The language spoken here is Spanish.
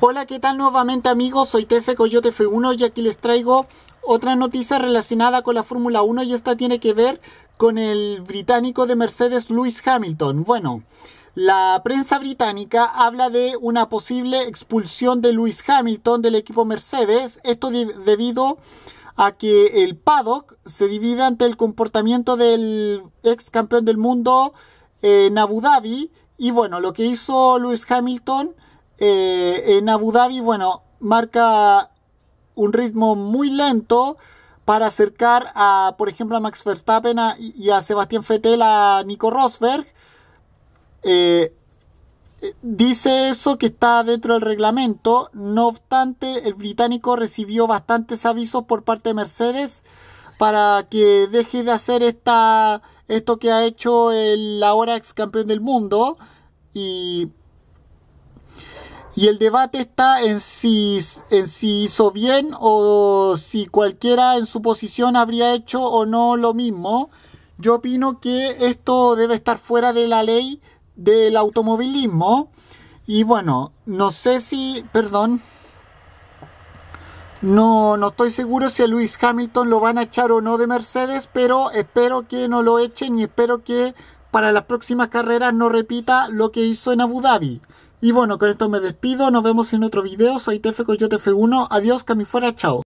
Hola, ¿qué tal nuevamente amigos? Soy Tefe Coyote F1 y aquí les traigo otra noticia relacionada con la Fórmula 1 y esta tiene que ver con el británico de Mercedes Lewis Hamilton. Bueno, la prensa británica habla de una posible expulsión de Lewis Hamilton del equipo Mercedes, esto debido a que el paddock se divide ante el comportamiento del ex campeón del mundo en Abu Dhabi y bueno, lo que hizo Lewis Hamilton eh, en Abu Dhabi, bueno, marca un ritmo muy lento para acercar a, por ejemplo, a Max Verstappen y a Sebastián Vettel a Nico Rosberg. Eh, eh, dice eso que está dentro del reglamento. No obstante, el británico recibió bastantes avisos por parte de Mercedes para que deje de hacer esta, esto que ha hecho el ahora ex campeón del mundo. Y y el debate está en si, en si hizo bien o si cualquiera en su posición habría hecho o no lo mismo. Yo opino que esto debe estar fuera de la ley del automovilismo. Y bueno, no sé si, perdón, no, no estoy seguro si a Lewis Hamilton lo van a echar o no de Mercedes, pero espero que no lo echen y espero que para las próximas carreras no repita lo que hizo en Abu Dhabi. Y bueno, con esto me despido, nos vemos en otro video, soy tefe 1 adiós, que a fuera, chao.